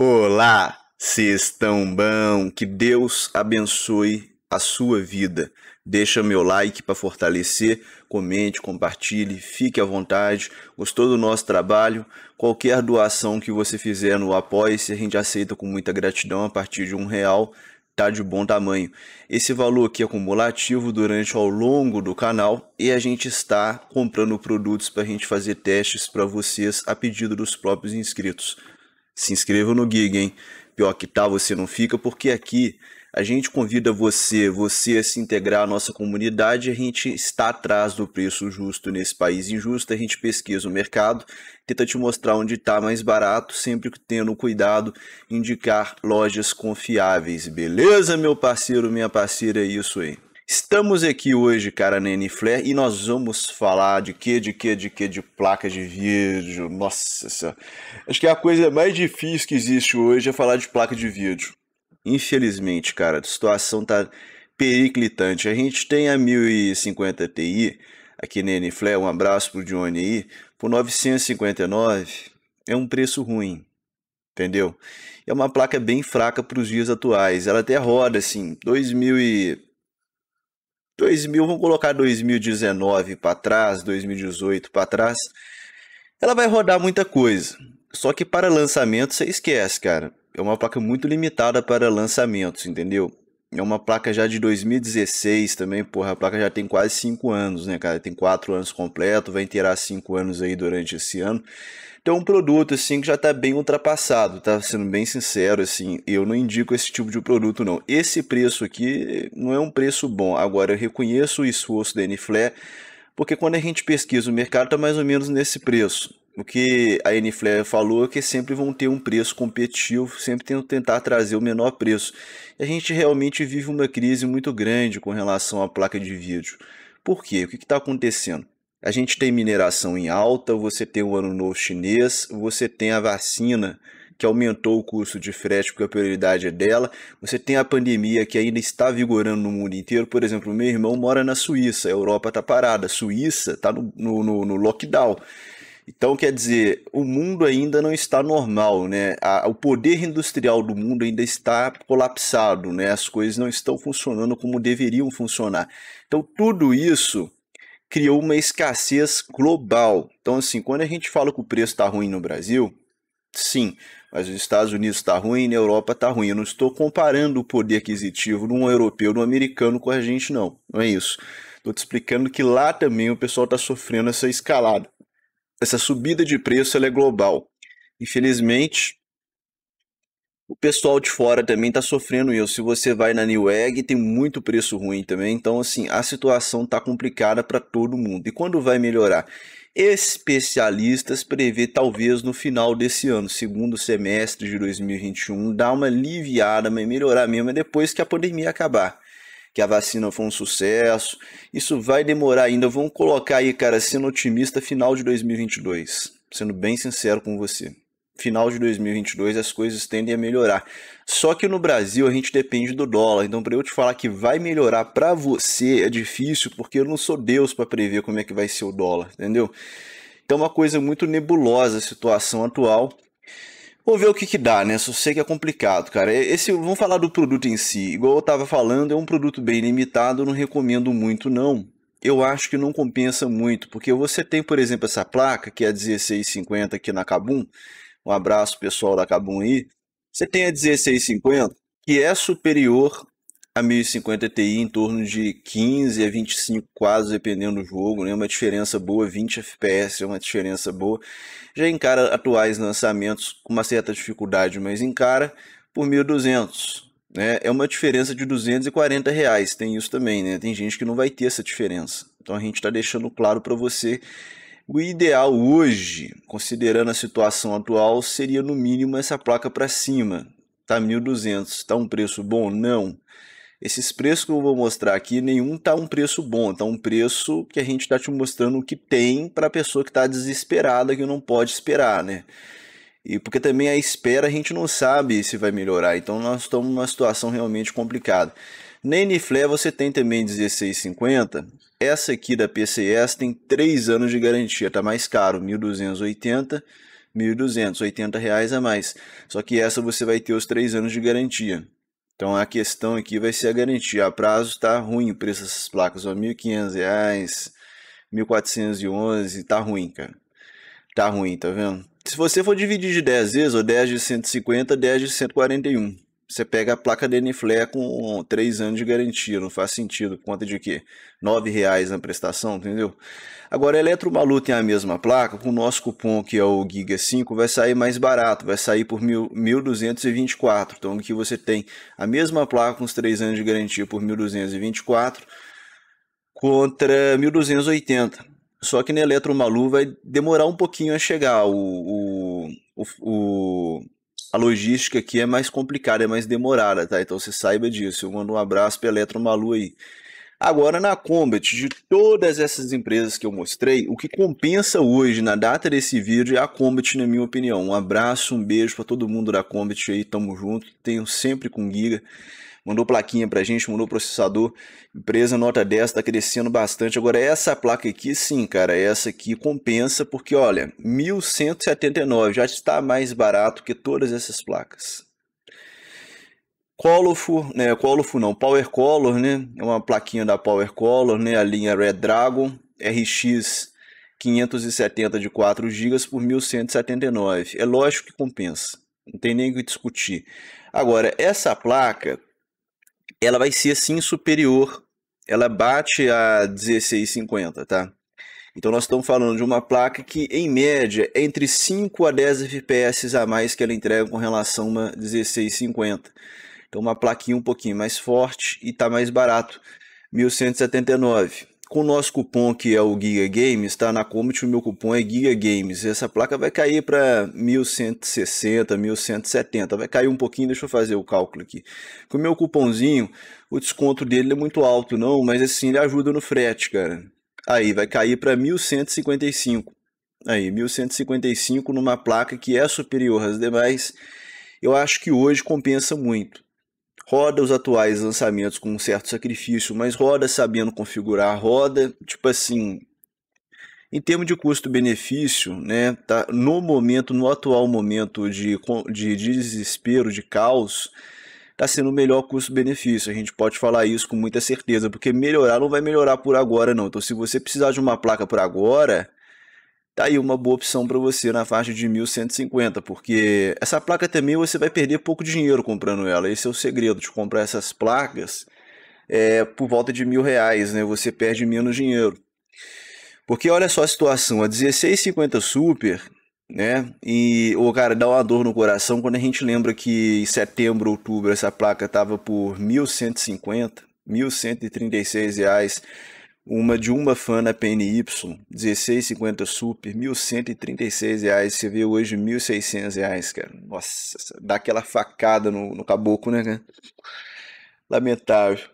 Olá, se estão bom, que Deus abençoe a sua vida. Deixa meu like para fortalecer, comente, compartilhe, fique à vontade. Gostou do nosso trabalho? Qualquer doação que você fizer no Apoia-se, a gente aceita com muita gratidão a partir de um real, tá de bom tamanho. Esse valor aqui é acumulativo durante ao longo do canal e a gente está comprando produtos para a gente fazer testes para vocês a pedido dos próprios inscritos. Se inscreva no gig, hein? Pior que tá, você não fica, porque aqui a gente convida você, você a se integrar à nossa comunidade. A gente está atrás do preço justo nesse país injusto. A gente pesquisa o mercado, tenta te mostrar onde está mais barato, sempre tendo cuidado, indicar lojas confiáveis. Beleza, meu parceiro, minha parceira? É isso aí. Estamos aqui hoje, cara, na Flair, e nós vamos falar de que, de que, de que, de placa de vídeo. Nossa Acho que a coisa mais difícil que existe hoje é falar de placa de vídeo. Infelizmente, cara, a situação tá periclitante. A gente tem a 1050 Ti aqui na Flair, um abraço pro Johnny aí, por 959 é um preço ruim entendeu? É uma placa bem fraca para os dias atuais. Ela até roda assim, 2000 e 2000, vamos colocar 2019 para trás, 2018 para trás, ela vai rodar muita coisa. Só que para lançamento você esquece, cara. É uma placa muito limitada para lançamentos, entendeu? É uma placa já de 2016 também, porra, a placa já tem quase 5 anos, né, cara? Tem 4 anos completo, vai inteirar 5 anos aí durante esse ano. Então é um produto assim que já está bem ultrapassado, tá? Sendo bem sincero, assim, eu não indico esse tipo de produto não. Esse preço aqui não é um preço bom. Agora eu reconheço o esforço da Enflare, porque quando a gente pesquisa o mercado está mais ou menos nesse preço. O que a Enflare falou é que sempre vão ter um preço competitivo, sempre tentam tentar trazer o menor preço. E a gente realmente vive uma crise muito grande com relação à placa de vídeo. Por quê? O que está acontecendo? a gente tem mineração em alta, você tem o Ano Novo Chinês, você tem a vacina que aumentou o custo de frete porque a prioridade é dela, você tem a pandemia que ainda está vigorando no mundo inteiro. Por exemplo, meu irmão mora na Suíça, a Europa está parada, a Suíça está no, no, no, lockdown. Então, quer dizer, o mundo ainda não está normal, né? A, o poder industrial do mundo ainda está colapsado, né? As coisas não estão funcionando como deveriam funcionar. Então, tudo isso criou uma escassez global. Então, assim, quando a gente fala que o preço está ruim no Brasil, sim, mas os Estados Unidos está ruim, a Europa está ruim. Eu não estou comparando o poder aquisitivo de um europeu, de um americano com a gente, não. Não é isso. Estou te explicando que lá também o pessoal está sofrendo essa escalada. Essa subida de preço é global. Infelizmente, o pessoal de fora também está sofrendo isso. Se você vai na Newegg, tem muito preço ruim também. Então, assim, a situação está complicada para todo mundo. E quando vai melhorar? Especialistas prevê talvez no final desse ano, segundo semestre de 2021, dar uma aliviada, mas melhorar mesmo é depois que a pandemia acabar. Que a vacina foi um sucesso. Isso vai demorar ainda. Vamos colocar aí, cara, sendo otimista, final de 2022. Sendo bem sincero com você final de 2022 as coisas tendem a melhorar. Só que no Brasil a gente depende do dólar, então para eu te falar que vai melhorar para você é difícil, porque eu não sou Deus para prever como é que vai ser o dólar, entendeu? Então é uma coisa muito nebulosa a situação atual. Vou ver o que, que dá, né? Só sei que é complicado, cara. Esse, vamos falar do produto em si. Igual eu estava falando, é um produto bem limitado, não recomendo muito não, eu acho que não compensa muito, porque você tem, por exemplo, essa placa que é 1650 aqui na Cabum, um abraço pessoal da aí. você tem a 1650, que é superior a 1050 Ti em torno de 15 a 25 quadros, dependendo do jogo, né? uma diferença boa, 20 FPS é uma diferença boa. Já encara atuais lançamentos com uma certa dificuldade, mas encara por 1200. Né? É uma diferença de 240 reais, tem isso também, né? tem gente que não vai ter essa diferença. Então a gente está deixando claro para você o ideal hoje, considerando a situação atual, seria no mínimo essa placa para cima. Tá 1200, tá um preço bom? Não. Esses preços que eu vou mostrar aqui, nenhum tá um preço bom, tá um preço que a gente está te mostrando o que tem para a pessoa que está desesperada, que não pode esperar, né? E porque também a espera a gente não sabe se vai melhorar, então nós estamos numa situação realmente complicada. Na Niflé você tem também 16,50, essa aqui da PCS tem 3 anos de garantia, tá mais caro, 1.280, 1.200, 80 reais a mais. Só que essa você vai ter os 3 anos de garantia. Então a questão aqui vai ser a garantia. A prazo tá ruim o preço dessas placas, ó, 1.500 reais, 1.411, tá ruim, cara. Tá ruim, tá vendo? Se você for dividir de 10 vezes, ó, 10 de 150, 10 de 141 você pega a placa Deniflé com três anos de garantia, não faz sentido, conta de quê? R$ reais na prestação, entendeu? Agora, a Eletro Malu tem a mesma placa, com o nosso cupom que é o GIGA5, vai sair mais barato, vai sair por mil, 1.224, então aqui você tem a mesma placa com os três anos de garantia por 1.224 contra 1.280. Só que na Eletro Malu vai demorar um pouquinho a chegar o, o, o a logística aqui é mais complicada, é mais demorada, tá? Então você saiba disso. Eu mando um abraço para Eletro Malu aí. Agora, na Combat, de todas essas empresas que eu mostrei, o que compensa hoje, na data desse vídeo, é a Combat, na minha opinião. Um abraço, um beijo para todo mundo da Combat aí, tamo junto. Tenho sempre com Giga mandou plaquinha pra gente, mandou processador, empresa nota 10, tá crescendo bastante. Agora essa placa aqui, sim, cara, essa aqui compensa porque, olha, 1179 já está mais barato que todas essas placas. Colofo, né, Colofo não, Power Color, né, é uma plaquinha da Power Color, né, a linha Red Dragon, RX 570 de 4 GB por 1179. É lógico que compensa. Não tem nem o que discutir. Agora, essa placa ela vai ser assim superior. Ela bate a 16,50, tá? Então nós estamos falando de uma placa que, em média, é entre 5 a 10 FPS a mais que ela entrega com relação a uma 1650. Então uma plaquinha um pouquinho mais forte e está mais barato, 1179 com o nosso cupom que é o Giga Games, tá? Na Comet o meu cupom é Giga Games. Essa placa vai cair para 1160, 1170. Vai cair um pouquinho, deixa eu fazer o cálculo aqui. Com o meu cupomzinho, o desconto dele é muito alto, não, mas assim ele ajuda no frete, cara. Aí vai cair para 1155. Aí, 1155 numa placa que é superior às demais. Eu acho que hoje compensa muito roda os atuais lançamentos com um certo sacrifício, mas roda sabendo configurar, roda, tipo assim, em termos de custo-benefício, né, tá, no momento, no atual momento de, de desespero, de caos, tá sendo o melhor custo-benefício. A gente pode falar isso com muita certeza, porque melhorar não vai melhorar por agora, não. Então, se você precisar de uma placa por agora, tá aí uma boa opção para você na faixa de 1150, porque essa placa também você vai perder pouco dinheiro comprando ela. Esse é o segredo de comprar essas placas é, por volta de mil reais, né? Você perde menos dinheiro. Porque olha só a situação, a 1650 Super, né? E o cara dá uma dor no coração quando a gente lembra que em setembro, outubro essa placa tava por 1150, 1136 reais. Uma de uma fã na PNY, 16,50 super, 1136 reais você vê hoje 1600 reais cara. Nossa, dá aquela facada no, no caboclo, né, cara? Lamentável.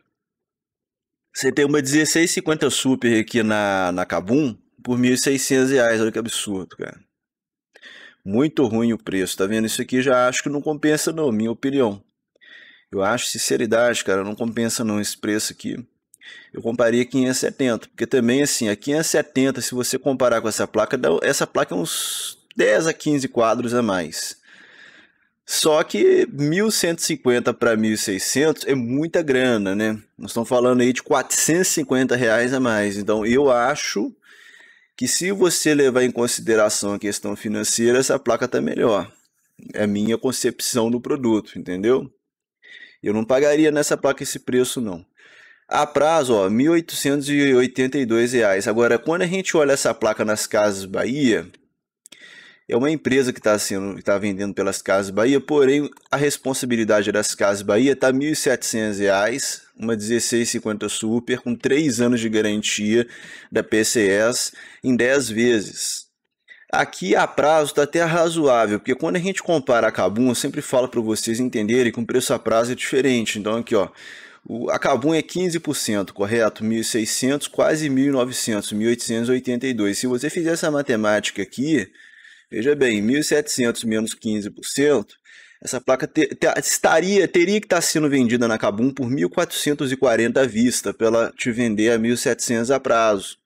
Você tem uma 16,50 super aqui na, na Kabum por 1600 reais olha que absurdo, cara. Muito ruim o preço, tá vendo? Isso aqui já acho que não compensa não, minha opinião. Eu acho, sinceridade, cara, não compensa não esse preço aqui eu compraria a 570, porque também assim, a 570, se você comparar com essa placa, essa placa é uns 10 a 15 quadros a mais. Só que 1150 para 1600 é muita grana, né? Nós estamos falando aí de 450 reais a mais. Então eu acho que se você levar em consideração a questão financeira, essa placa tá melhor. É a minha concepção do produto, entendeu? Eu não pagaria nessa placa esse preço não a prazo, ó, R$ 1.882. Agora, quando a gente olha essa placa nas Casas Bahia, é uma empresa que está sendo, que tá vendendo pelas Casas Bahia, porém a responsabilidade das Casas Bahia está R$ 1.700, uma 1650 Super com 3 anos de garantia da PCS em 10 vezes. Aqui a prazo está até razoável, porque quando a gente compara a Cabum, eu sempre falo para vocês entenderem que o preço a prazo é diferente. Então aqui, ó, o, a Cabum é 15%, correto? 1.600, quase 1.900, 1.882. Se você fizer essa matemática aqui, veja bem, 1.700 menos 15%, essa placa te, te, estaria, teria que estar tá sendo vendida na Cabum por 1.440 à vista, para ela te vender a 1.700 a prazo.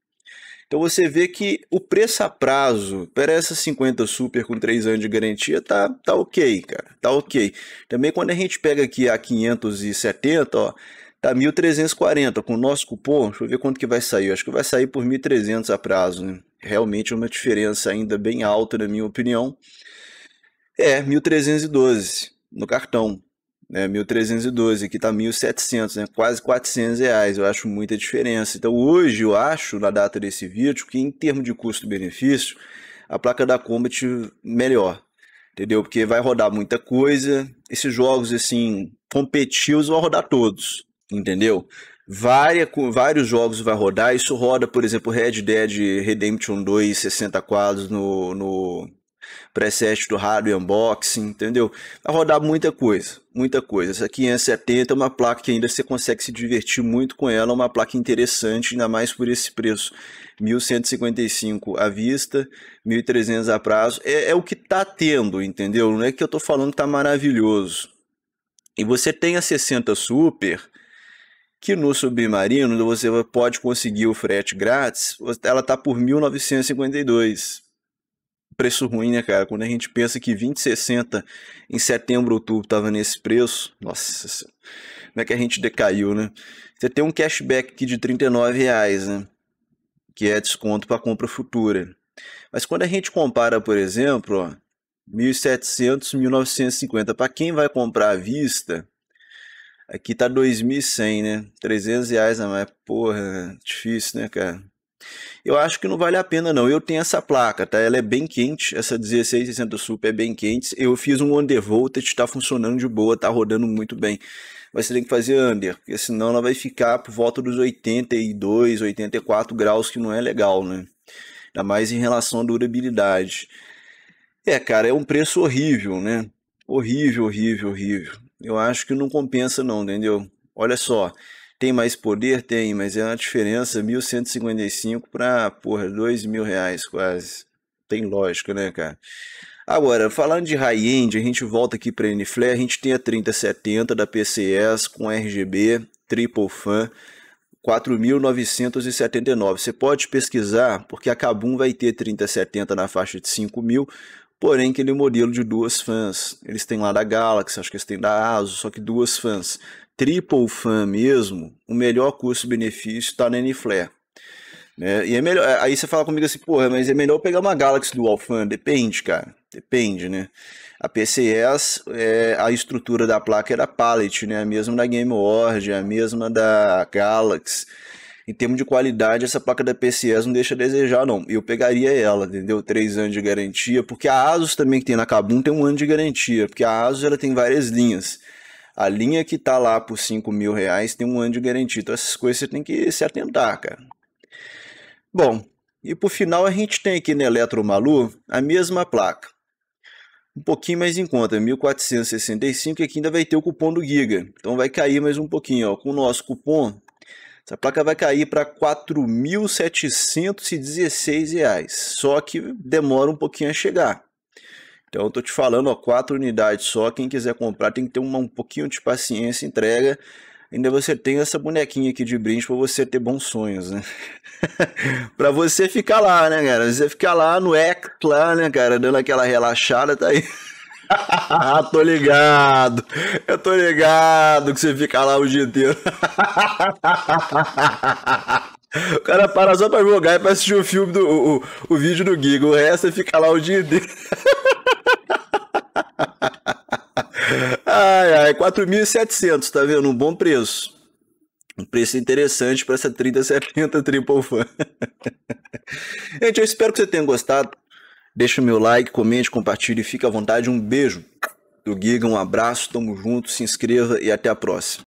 Então você vê que o preço a prazo para essa 50 Super com 3 anos de garantia tá, tá ok, cara. Tá ok. Também quando a gente pega aqui a 570, ó, tá 1.340 com o nosso cupom. Deixa eu ver quanto que vai sair. Eu acho que vai sair por 1.300 a prazo, né? Realmente uma diferença ainda bem alta, na minha opinião. É, 1.312 no cartão né, 1.312, aqui tá 1.700, né, quase 400 reais, eu acho muita diferença. Então hoje eu acho, na data desse vídeo, que em termos de custo-benefício, a placa da Combat melhor, entendeu? Porque vai rodar muita coisa, esses jogos assim, competitivos vão rodar todos, entendeu? Vária, vários jogos vai rodar, isso roda, por exemplo, Red Dead Redemption 2 60 quadros no, no preset do rádio unboxing, entendeu? Vai rodar muita coisa, muita coisa. Essa 570 é uma placa que ainda você consegue se divertir muito com ela, uma placa interessante, ainda mais por esse preço. 1.155 à vista, 1.300 a prazo. É, é o que tá tendo, entendeu? Não é que eu tô falando que tá maravilhoso. E você tem a 60 Super, que no submarino você pode conseguir o frete grátis, ela tá por 1952 preço ruim, né, cara? Quando a gente pensa que 20,60 em setembro, outubro tava nesse preço, nossa, como é que a gente decaiu, né? Você tem um cashback aqui de 39 reais, né? Que é desconto para compra futura. Mas quando a gente compara, por exemplo, ó, 1.700, 1.950, para quem vai comprar à vista, aqui tá 2.100, né? 300 reais a mais. Porra, difícil, né, cara? Eu acho que não vale a pena, não. Eu tenho essa placa, tá? Ela é bem quente, essa 1660 Super é bem quente. Eu fiz um under está funcionando de boa, tá rodando muito bem. Mas você tem que fazer under, porque senão ela vai ficar por volta dos 82, 84 graus, que não é legal, né? Ainda mais em relação à durabilidade. É, cara, é um preço horrível, né? Horrível, horrível, horrível. Eu acho que não compensa, não, entendeu? Olha só tem mais poder? Tem, mas é uma diferença 1.155 para, porra, 2 mil reais quase. Tem lógica, né, cara? Agora, falando de high-end, a gente volta aqui para NFLare, a gente tem a 3070 da PCS com RGB, triple fan, 4.979. Você pode pesquisar, porque a Kabum vai ter 3070 na faixa de mil Porém, que ele é um modelo de duas fãs. Eles têm lá da Galaxy, acho que eles têm da ASUS, só que duas fãs. Triple fã mesmo, o melhor custo-benefício está na Nflare. Né? E é melhor, aí você fala comigo assim, porra, mas é melhor pegar uma Galaxy Dual Fan? Depende, cara. Depende, né? A PCS, é, a estrutura da placa era é palette né? A mesma da Game Ward, a mesma da Galaxy em termos de qualidade, essa placa da PCS não deixa a desejar, não. Eu pegaria ela, entendeu? Três anos de garantia, porque a ASUS também que tem na Kabum tem um ano de garantia, porque a ASUS ela tem várias linhas. A linha que tá lá por 5 mil reais tem um ano de garantia. Então essas coisas você tem que se atentar, cara. Bom, e por final a gente tem aqui na Eletromalu a mesma placa um pouquinho mais em conta, 1465, que aqui ainda vai ter o cupom do Giga. Então vai cair mais um pouquinho, ó. Com o nosso cupom essa placa vai cair para R$ reais, só que demora um pouquinho a chegar. Então eu tô te falando, ó, quatro unidades só, quem quiser comprar tem que ter uma, um pouquinho de paciência, entrega. Ainda você tem essa bonequinha aqui de brinde para você ter bons sonhos, né? para você ficar lá, né, cara? Você ficar lá no EC, lá, né, cara, dando aquela relaxada, tá aí. Ah, tô ligado. Eu tô ligado que você fica lá o dia inteiro. o cara para só pra jogar e pra assistir o filme do o, o, o vídeo do Giga. O resto você fica lá o dia inteiro. ai, ai, 4.700, tá vendo? Um bom preço. Um preço interessante para essa 3070 Triple Fan. Gente, eu espero que você tenha gostado. Deixa o meu like, comente, compartilhe, fique à vontade. Um beijo do Giga, um abraço, tamo junto, se inscreva e até a próxima.